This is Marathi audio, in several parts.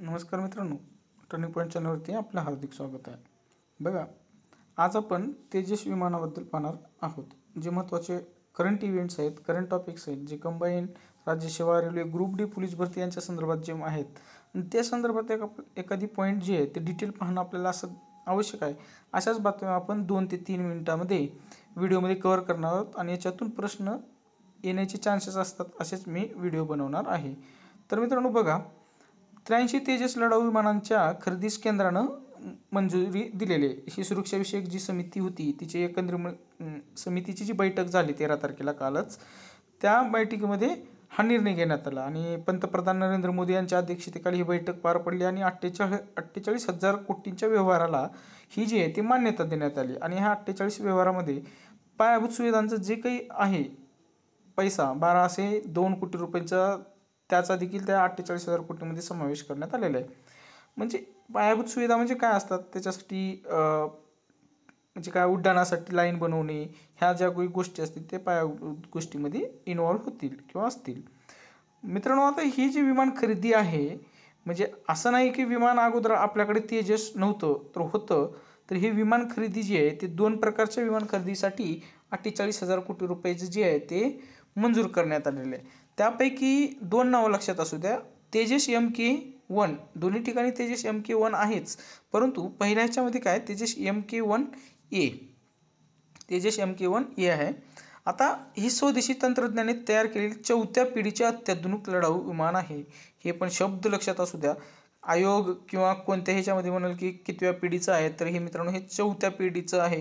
नमस्कार मित्रांनो टर्निंग पॉईंट चॅनलवरती आपलं हार्दिक स्वागत आहे बघा आज आपण तेजस विमानाबद्दल पाहणार आहोत जे महत्त्वाचे करंट इव्हेंट्स आहेत करंट टॉपिक्स आहेत जे कंबाईन राज्यसेवा रेल्वे ग्रुप डी पोलीस भरती यांच्या संदर्भात जे आहेत त्या संदर्भात एक एखादी पॉईंट जे आहे ते डिटेल पाहणं आपल्याला असं आवश्यक आहे अशाच बातम्या आपण दोन ते तीन मिनिटामध्ये व्हिडिओमध्ये कवर करणार आहोत आणि याच्यातून प्रश्न येण्याचे चान्सेस असतात असेच मी व्हिडिओ बनवणार आहे तर मित्रांनो बघा त्र्याऐंशी तेजस लढाऊ विमानांच्या खरेदीस केंद्रानं मंजुरी दिलेली आहे ही सुरक्षाविषयक जी समिती होती तिची एकंदर समितीची जी बैठक झाली तेरा तारखेला कालच त्या बैठकीमध्ये हा निर्णय घेण्यात आला आणि पंतप्रधान नरेंद्र मोदी यांच्या अध्यक्षतेखाली ही बैठक पार पडली आणि अठ्ठेचाळीस अठ्ठेचाळीस हजार कोटींच्या व्यवहाराला ही जी आहे ती मान्यता देण्यात आली आणि ह्या अठ्ठेचाळीस व्यवहारामध्ये पायाभूत सुविधांचं जे काही आहे पैसा बाराशे दोन कोटी रुपयांचा त्याचा देखील त्या अठ्ठेचाळीस हजार कोटीमध्ये समावेश करण्यात आलेला आहे म्हणजे पायाभूत सुविधा म्हणजे काय असतात त्याच्यासाठी म्हणजे काय उड्डाणासाठी लाईन बनवणे ह्या ज्या काही गोष्टी असतील ते पायाभूत गोष्टीमध्ये इन्वॉल्व्ह होतील किंवा असतील मित्रांनो आता ही जी विमान खरेदी आहे म्हणजे असं नाही की विमान अगोदर आपल्याकडे तेजस नव्हतं तर होतं तर हे विमान खरेदी जी आहे ते दोन प्रकारच्या विमान खरेदीसाठी अठ्ठेचाळीस हजार कोटी रुपयाचं जे आहे ते मंजूर करण्यात आलेले आहे त्यापैकी दोन नावं लक्षात असू द्या तेजस एम के वन दोन्ही ठिकाणी तेजस एम के वन आहेच परंतु पहिल्या ह्याच्यामध्ये काय Tejas M K one A Tejas M K one A आहे आता ही स्वदेशी तंत्रज्ञाने तयार केलेली चौथ्या पिढीचे अत्याधुनिक लढाऊ विमान आहे हे पण शब्द लक्षात असू द्या आयोग किंवा कोणत्या ह्याच्यामध्ये म्हणाल की कितव्या पिढीचं आहे तर हे मित्रांनो हे चौथ्या पिढीचं आहे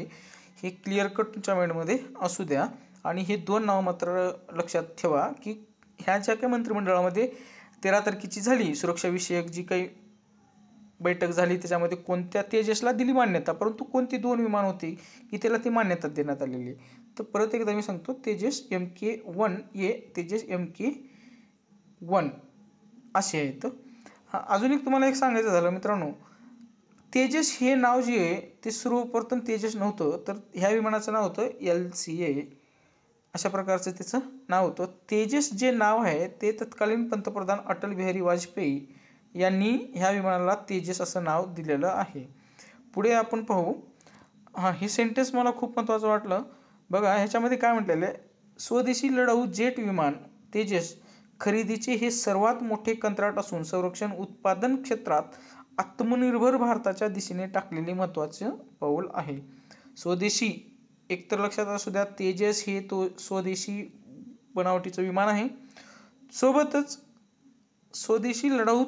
हे क्लिअर कट तुमच्या माइंडमध्ये असू द्या आणि हे दोन नावं मात्र लक्षात ठेवा की ह्या ज्या काही मंत्रिमंडळामध्ये तेरा तारखेची झाली सुरक्षाविषयक जी काही बैठक झाली त्याच्यामध्ये कोणत्या तेजसला दिली मान्यता परंतु कोणती दोन विमान होती की त्याला ती मान्यता देण्यात आलेली तर परत एकदा मी सांगतो Tejas M K one A Tejas M K one असे आहेत हां अजून एक तुम्हाला एक सांगायचं झालं मित्रांनो तेजस हे नाव जे आहे ते सर्वप्रथम तेजस नव्हतं तर ह्या विमानाचं नाव होतं एल सी ए अशा प्रकारचं त्याचं नाव होतं तेजस जे नाव आहे ते तत्कालीन पंतप्रधान अटल बिहारी वाजपेयी यांनी ह्या विमानाला तेजस असं नाव दिलेलं आहे पुढे आपण पाहू हां हे सेंटेन्स मला खूप महत्त्वाचं वाटलं बघा ह्याच्यामध्ये काय म्हटलेलं आहे स्वदेशी लढाऊ जेट विमान तेजस खरेदीचे हे सर्वात मोठे कंत्राट असून संरक्षण उत्पादन क्षेत्रात आत्मनिर्भर भारताच्या दिशेने टाकलेले महत्त्वाचं पाऊल आहे स्वदेशी एकतर लक्षात असू द्या तेजस हे तो स्वदेशी बनावटीचं विमान आहे सोबतच स्वदेशी लढाऊ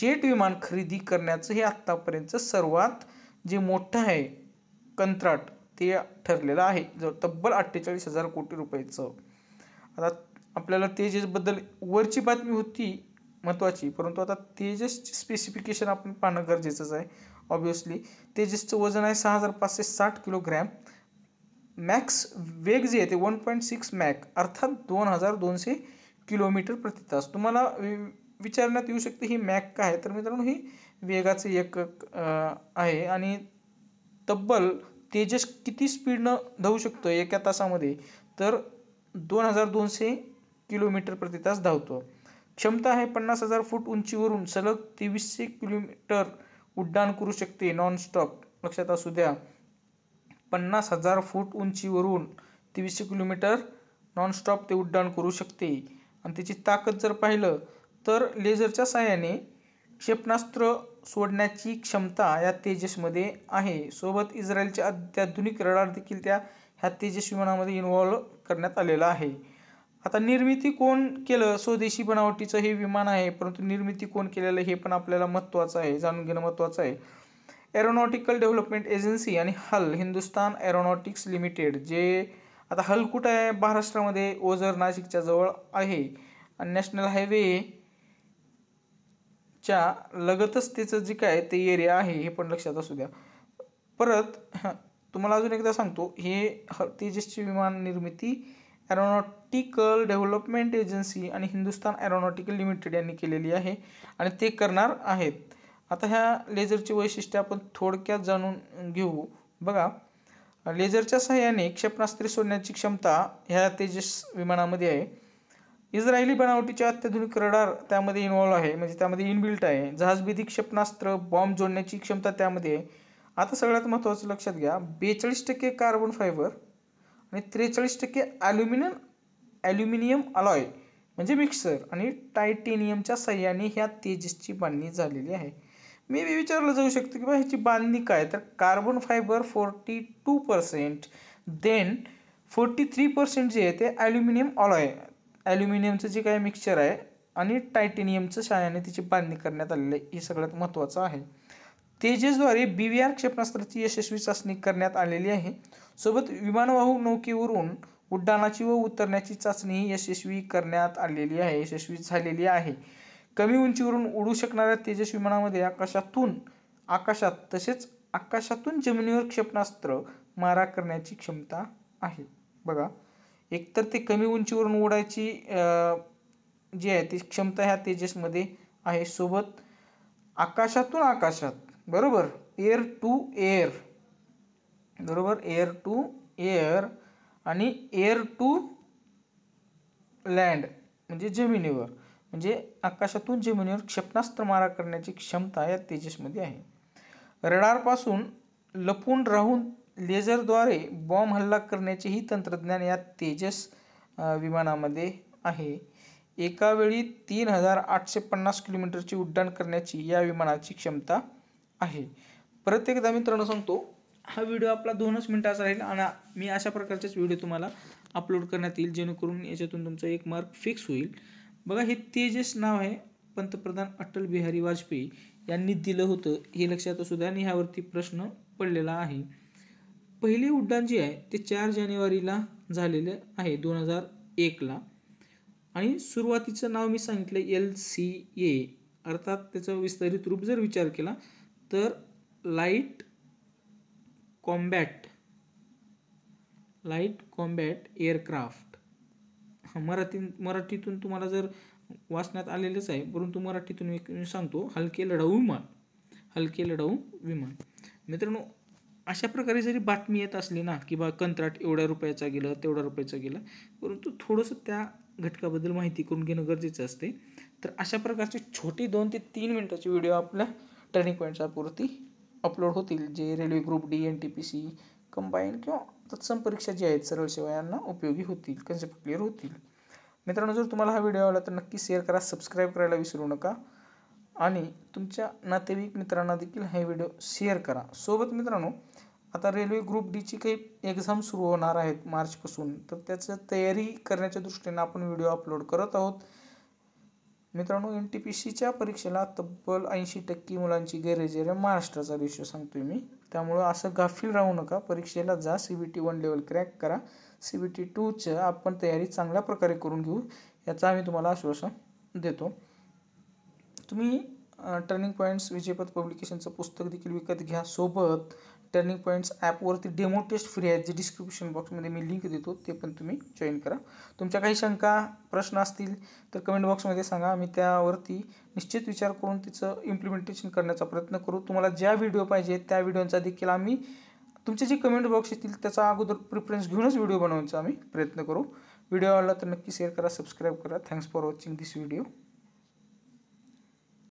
जेट विमान खरेदी करण्याचं हे आत्तापर्यंतचं सर्वात जे मोठं आहे कंत्राट ते ठरलेलं आहे जवळ तब्बल अठ्ठेचाळीस हजार कोटी रुपयाचं आता आपल्याला तेजसबद्दल वरची बातमी होती महत्त्वाची परंतु आता तेजसची स्पेसिफिकेशन आपण पाहणं गरजेचंच आहे ऑब्वियसली तेजसचं वजन आहे सहा हजार पाचशे साठ किलोग्रॅम मॅक्स वेग जे आहे ते वन पॉईंट सिक्स मॅक अर्थात दोन हजार दोनशे किलोमीटर प्रति तास तुम्हाला विचारण्यात येऊ शकते ही मॅक काय तर मित्रांनो ही वेगाचं एक आहे आणि तब्बल तेजस किती स्पीडनं धावू शकतो एका तासामध्ये तर दोन हजार दोनशे किलोमीटर प्रति तास धावतो क्षमता आहे पन्नास हजार फूट उंचीवरून सलग तेवीसशे किलोमीटर उड्डाण करू शकते नॉनस्टॉप लक्षात असू द्या पन्नास हजार फूट उंचीवरून ती किलोमीटर नॉनस्टॉप ते उड्डाण करू शकते आणि त्याची ताकद जर पाहिलं तर लेझरच्या सहाय्याने क्षेपणास्त्र सोडण्याची क्षमता या तेजसमध्ये आहे सोबत इस्रायलचे अत्याधुनिक रडार देखील त्या ह्या तेजस विमानामध्ये इन्व्हॉल्व करण्यात आलेला आहे आता निर्मिती कोण केलं स्वदेशी बनावटीचं हे विमान आहे परंतु निर्मिती कोण केलेलं हे पण आपल्याला महत्त्वाचं आहे जाणून घेणं महत्त्वाचं आहे एरोनॉटिकल डेव्हलपमेंट एजन्सी आणि हल हिंदुस्तान एरोनॉटिक्स लिमिटेड जे आता हल कुठं आहे महाराष्ट्रामध्ये ओझर नाशिकच्या जवळ आहे आणि नॅशनल हायवेच्या लगतच त्याचं जे काय ते एरिया आहे हे पण लक्षात असू द्या परत तुम्हाला अजून एकदा सांगतो हे तेजसची विमान निर्मिती एरोनॉटिकल डेव्हलपमेंट एजन्सी आणि हिंदुस्तान एरोनॉटिकल लिमिटेड यांनी केलेली आहे आणि ते करणार आहेत आता ह्या लेझरची वैशिष्ट्ये आपण थोडक्यात जाणून घेऊ बघा लेझरच्या सहाय्याने क्षेपणास्त्रे सोडण्याची क्षमता ह्या तेजस विमानामध्ये आहे इस्रायली बनावटीच्या अत्याधुनिक रडार त्यामध्ये इन्वॉल्व्ह आहे म्हणजे त्यामध्ये इनबिल्ट आहे जहाजभेदी क्षेपणास्त्र बॉम्ब जोडण्याची क्षमता त्यामध्ये आहे आता सगळ्यात महत्त्वाचं लक्षात घ्या बेचाळीस टक्के कार्बन फायबर आणि त्रेचाळीस टक्के ॲल्युमिनियम ॲल्युमिनियम अलॉय म्हणजे मिक्सर आणि टायटेनियमच्या सहाय्याने ह्या तेजसची बांधणी झालेली आहे मे बी विचारलं जाऊ शकतो की बा ह्याची बांधणी काय तर carbon fibre forty two percent then forty three percent जे आहे ते ॲल्युमिनियम ऑलॉय ॲल्युमिनियमचं जे काय मिक्सचर आहे आणि टायटेनियमचं शाळेने तिची बांधणी करण्यात आलेली आहे हे सगळ्यात महत्त्वाचं आहे तेजेसद्वारे बी व्ही आर क्षेपणास्त्राची यशस्वी चाचणी करण्यात आलेली आहे सोबत विमानवाहू नौकेवरून उड्डाणाची व उतरण्याची चाचणीही यशस्वी करण्यात आलेली आहे यशस्वी झालेली आहे कमी उंचीवरून उडू शकणाऱ्या तेजस विमानामध्ये आकाशातून आकाशात तसेच आकाशातून जमिनीवर क्षेपणास्त्र मारा करण्याची क्षमता आहे बघा एकतर ते कमी उंचीवरून उडायची जी आहे ती क्षमता ह्या तेजसमध्ये आहे सोबत आकाशातून आकाशात बरोबर एअर टू एअर बरोबर एअर टू एअर आणि एअर टू लँड म्हणजे जमिनीवर म्हणजे आकाशातून जमिनीवर क्षेपणास्त्र मारा करण्याची क्षमता या तेजसमध्ये आहे रडारपासून लपून राहून लेझरद्वारे बॉम्ब हल्ला करण्याचेही तंत्रज्ञान या तेजस विमानामध्ये आहे एकावेळी तीन हजार आठशे पन्नास किलोमीटरची उड्डाण करण्याची या विमानाची क्षमता आहे परत एकदा मित्रांनो सांगतो हा व्हिडिओ आपला दोनच मिनटाचा राहील आणि मी अशा प्रकारचेच व्हिडिओ तुम्हाला अपलोड करण्यात येईल जेणेकरून याच्यातून तुमचा एक मार्क फिक्स होईल बघा हे तेजस नाव आहे पंतप्रधान अटल बिहारी वाजपेयी यांनी दिलं होतं हे लक्षात असू द्या आणि ह्यावरती प्रश्न पडलेला आहे पहिले उड्डाण जे आहे ते चार जानेवारीला झालेलं आहे दोन हजार एकला आणि सुरुवातीचं नाव मी सांगितलं एल सी ए अर्थात त्याचा विस्तारित रूप जर विचार केला तर light combat light combat aircraft Marathi मराठीतून तुम्हाला जर वाचण्यात आलेलंच आहे परंतु मराठीतून मी सांगतो हलके लढाऊ विमान हलके लढाऊ विमान मित्रांनो अशा प्रकारे जरी बातमी येत असली ना की बा कंत्राट एवढ्या रुपयाचा गेलं तेवढ्या रुपयाचा गेला परंतु थोडंसं त्या घटकाबद्दल माहिती करून घेणं गरजेचं असते तर अशा प्रकारचे छोटे दोन ते तीन मिनटाचे व्हिडिओ आपल्या टर्निंग पॉईंटच्या अपलोड होतील जे railway group D N T P C combine किंवा तत्सम परीक्षा जी आहेत सरळ सेवा यांना उपयोगी होतील कन्सेप्ट क्लिअर होतील मित्रांनो जर तुम्हाला हा व्हिडिओ आवडला तर नक्की शेअर करा सबस्क्राईब करायला विसरू नका आणि तुमच्या नातेवाईक मित्रांना देखील हा व्हिडिओ शेअर करा सोबत मित्रांनो आता रेल्वे ग्रुप डीची काही एक्झाम सुरू होणार आहेत मार्चपासून तर त्याचं तयारी करण्याच्या दृष्टीने आपण व्हिडिओ अपलोड करत आहोत मित्रांनो एन टी पी सीच्या परीक्षेला तब्बल ऐंशी टक्के मुलांची गैरहजेरी महाराष्ट्राचा रेशो सांगतोय मी त्यामुळं असं गाफील राहू नका परीक्षेला जा C B T one level crack करा सी बी टी टूचं आपण तयारी चांगल्या प्रकारे करून घेऊ याचं आम्ही तुम्हाला आश्वासन देतो तुम्ही टर्निंग पॉईंट्स विजयपथ पब्लिकेशनचं पुस्तक देखील विकत घ्या सोबत टर्निंग पॉईंट्स ॲपवरती डेमो टेस्ट फ्री आहेत जे डिस्क्रिप्शन बॉक्समध्ये मी लिंक देतो ते पण तुम्ही जॉईन करा तुमच्या काही शंका प्रश्न असतील तर कमेंट बॉक्समध्ये सांगा मी त्यावरती निश्चित विचार करून तिचं इम्प्लिमेंटेशन करण्याचा प्रयत्न करू तुम्हाला ज्या व्हिडिओ पाहिजे त्या व्हिडिओंचा देखील आम्ही तुमचे जे कमेंट बॉक्स येतील त्याचा अगोदर प्रिफरन्स घेऊनच व्हिडिओ बनवण्याचा आम्ही प्रयत्न करू व्हिडिओ आवडला तर नक्की शेअर करा सबस्क्राईब करा thanks for watching this video